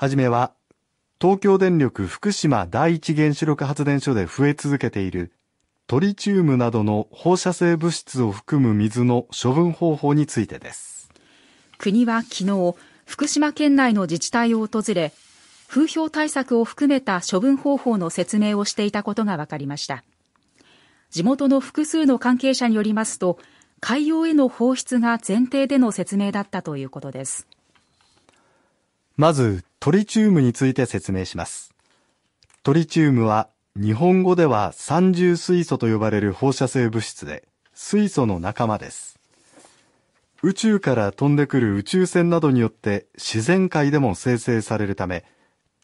はじめは、東京電力福島第一原子力発電所で増え続けているトリチウムなどの放射性物質を含む水の処分方法についてです。国は昨日、福島県内の自治体を訪れ、風評対策を含めた処分方法の説明をしていたことが分かりました。地元の複数の関係者によりますと、海洋への放出が前提での説明だったということです。まず、トリチウムについて説明します。トリチウムは、日本語では三重水素と呼ばれる放射性物質で、水素の仲間です。宇宙から飛んでくる宇宙船などによって自然界でも生成されるため、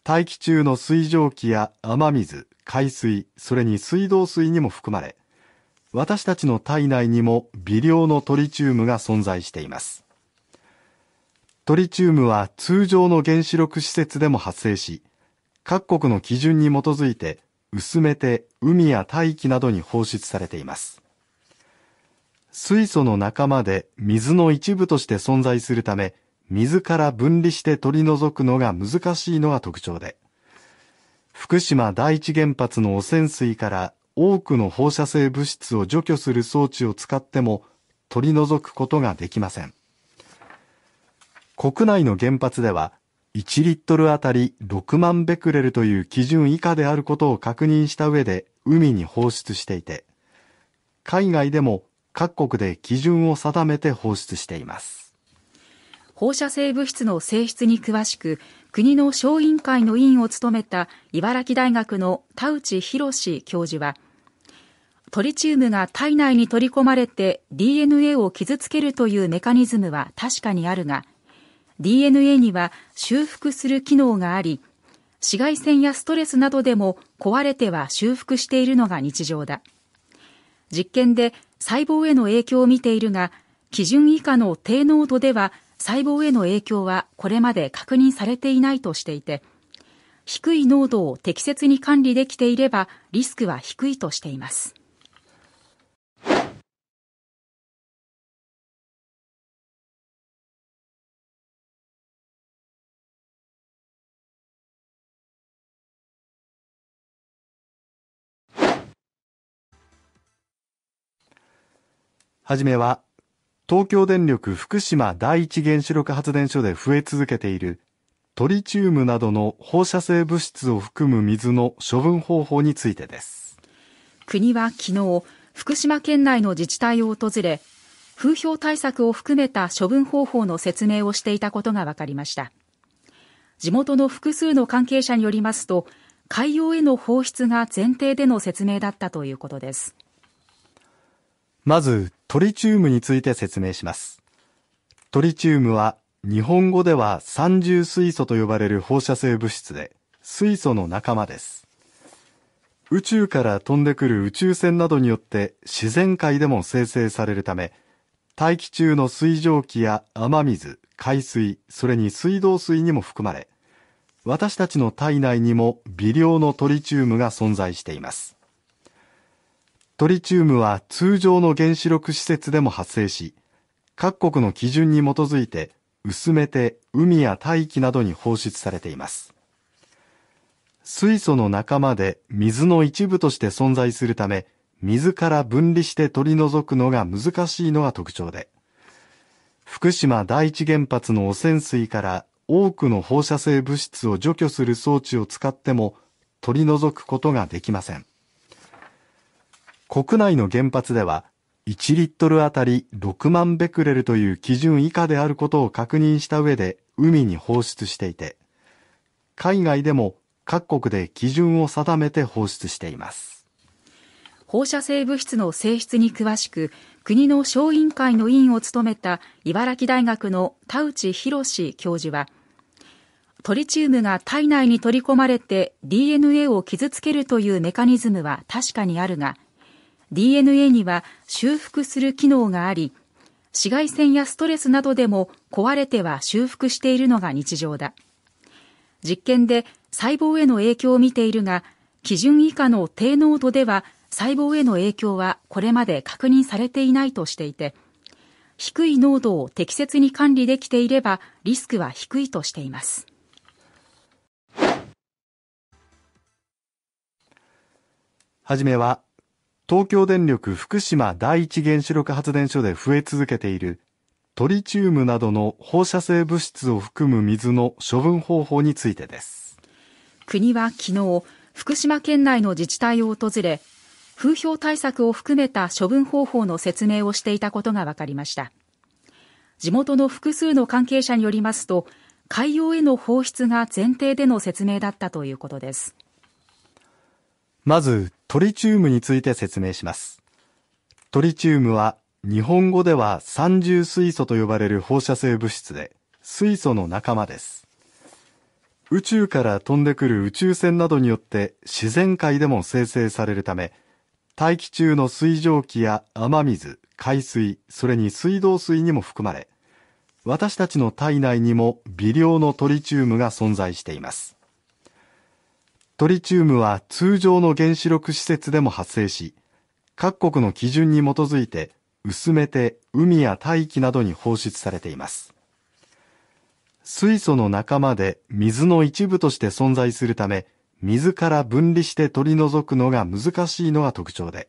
大気中の水蒸気や雨水、海水、それに水道水にも含まれ、私たちの体内にも微量のトリチウムが存在しています。トリチウムは通常の原子力施設でも発生し、各国の基準に基づいて薄めて海や大気などに放出されています。水素の仲間で水の一部として存在するため、水から分離して取り除くのが難しいのが特徴で、福島第一原発の汚染水から多くの放射性物質を除去する装置を使っても取り除くことができません。国内の原発では1リットルあたり6万ベクレルという基準以下であることを確認した上で海に放出していて、海外でも各国で基準を定めて放出しています。放射性物質の性質に詳しく、国の小委員会の委員を務めた茨城大学の田内博教授は、トリチウムが体内に取り込まれて DNA を傷つけるというメカニズムは確かにあるが、DNA には修復する機能があり紫外線やストレスなどでも壊れては修復しているのが日常だ実験で細胞への影響を見ているが基準以下の低濃度では細胞への影響はこれまで確認されていないとしていて低い濃度を適切に管理できていればリスクは低いとしていますはじめは、東京電力福島第一原子力発電所で増え続けているトリチウムなどの放射性物質を含む水の処分方法についてです。国は昨日、福島県内の自治体を訪れ、風評対策を含めた処分方法の説明をしていたことが分かりました。地元の複数の関係者によりますと、海洋への放出が前提での説明だったということです。まずトリチウムについて説明します。トリチウムは日本語では三重水素と呼ばれる放射性物質で水素の仲間です。宇宙から飛んでくる宇宙船などによって自然界でも生成されるため大気中の水蒸気や雨水、海水、それに水道水にも含まれ私たちの体内にも微量のトリチウムが存在しています。トリチウムは通常の原子力施設でも発生し、各国の基準に基づいて薄めて海や大気などに放出されています。水素の仲間で水の一部として存在するため、水から分離して取り除くのが難しいのが特徴で、福島第一原発の汚染水から多くの放射性物質を除去する装置を使っても取り除くことができません。国内の原発では1リットルあたり6万ベクレルという基準以下であることを確認した上で海に放出していて、海外でも各国で基準を定めて放出しています。放射性物質の性質に詳しく、国の小委員会の委員を務めた茨城大学の田内宏教授は、トリチウムが体内に取り込まれて DNA を傷つけるというメカニズムは確かにあるが、DNA には修復する機能があり紫外線やストレスなどでも壊れては修復しているのが日常だ実験で細胞への影響を見ているが基準以下の低濃度では細胞への影響はこれまで確認されていないとしていて低い濃度を適切に管理できていればリスクは低いとしていますはじめは東京電力福島第一原子力発電所で増え続けているトリチウムなどの放射性物質を含む水の処分方法についてです国は昨日福島県内の自治体を訪れ風評対策を含めた処分方法の説明をしていたことが分かりました地元の複数の関係者によりますと海洋への放出が前提での説明だったということですまずトリチウムについて説明します。トリチウムは日本語では三重水素と呼ばれる放射性物質で水素の仲間です。宇宙から飛んでくる宇宙船などによって自然界でも生成されるため大気中の水蒸気や雨水、海水、それに水道水にも含まれ私たちの体内にも微量のトリチウムが存在しています。トリチウムは通常の原子力施設でも発生し、各国の基準に基づいて薄めて海や大気などに放出されています。水素の仲間で水の一部として存在するため、水から分離して取り除くのが難しいのが特徴で、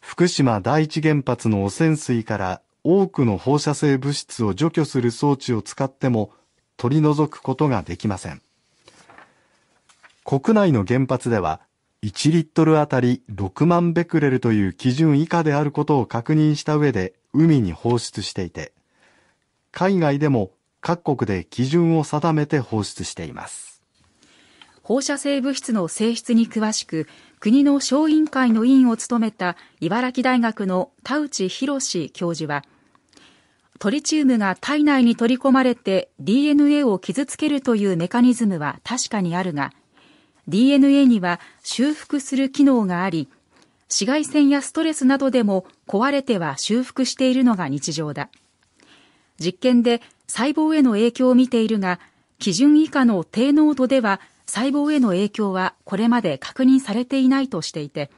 福島第一原発の汚染水から多くの放射性物質を除去する装置を使っても取り除くことができません。国内の原発では1リットルあたり6万ベクレルという基準以下であることを確認した上で海に放出していて、海外でも各国で基準を定めて放出しています。放射性物質の性質に詳しく、国の小委員会の委員を務めた茨城大学の田内博教授は、トリチウムが体内に取り込まれて DNA を傷つけるというメカニズムは確かにあるが、DNA には修復する機能があり紫外線やストレスなどでも壊れては修復しているのが日常だ実験で細胞への影響を見ているが基準以下の低濃度では細胞への影響はこれまで確認されていないとしていて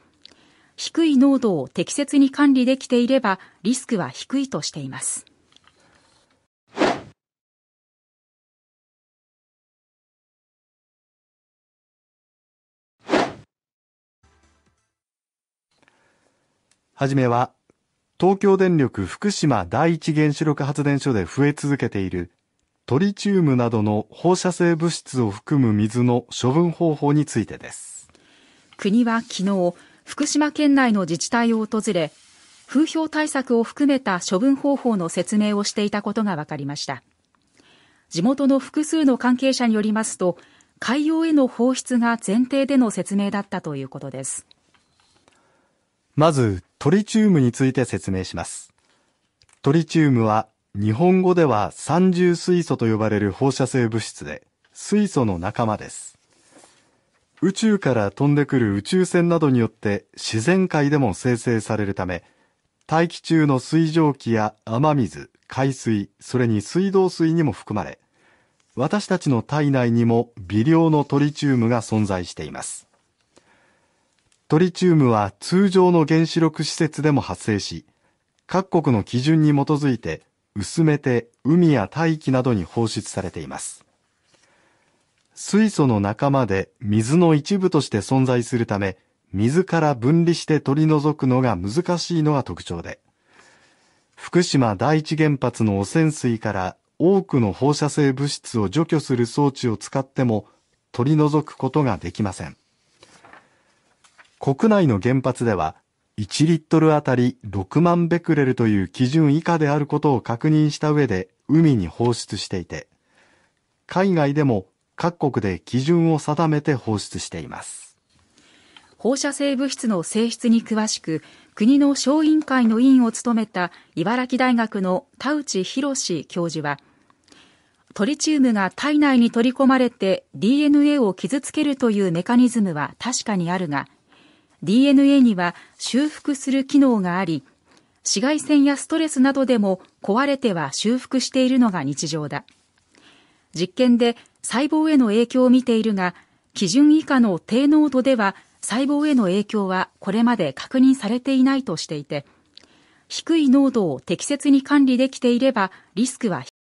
低い濃度を適切に管理できていればリスクは低いとしていますはじめは、東京電力福島第一原子力発電所で増え続けているトリチウムなどの放射性物質を含む水の処分方法についてです国は昨日福島県内の自治体を訪れ風評対策を含めた処分方法の説明をしていたことが分かりました地元の複数の関係者によりますと海洋への放出が前提での説明だったということですまずトリチウムについて説明します。トリチウムは日本語では三重水素と呼ばれる放射性物質で水素の仲間です。宇宙から飛んでくる宇宙船などによって自然界でも生成されるため大気中の水蒸気や雨水、海水、それに水道水にも含まれ私たちの体内にも微量のトリチウムが存在しています。トリチウムは通常の原子力施設でも発生し、各国の基準に基づいて薄めて海や大気などに放出されています。水素の仲間で水の一部として存在するため、水から分離して取り除くのが難しいのが特徴で、福島第一原発の汚染水から多くの放射性物質を除去する装置を使っても取り除くことができません。国内の原発では1リットルあたり6万ベクレルという基準以下であることを確認した上で海に放出していて、海外でも各国で基準を定めて放出しています。放射性物質の性質に詳しく、国の小委員会の委員を務めた茨城大学の田内博教授は、トリチウムが体内に取り込まれて DNA を傷つけるというメカニズムは確かにあるが、DNA には修復する機能があり紫外線やストレスなどでも壊れては修復しているのが日常だ実験で細胞への影響を見ているが基準以下の低濃度では細胞への影響はこれまで確認されていないとしていて低い濃度を適切に管理できていればリスクは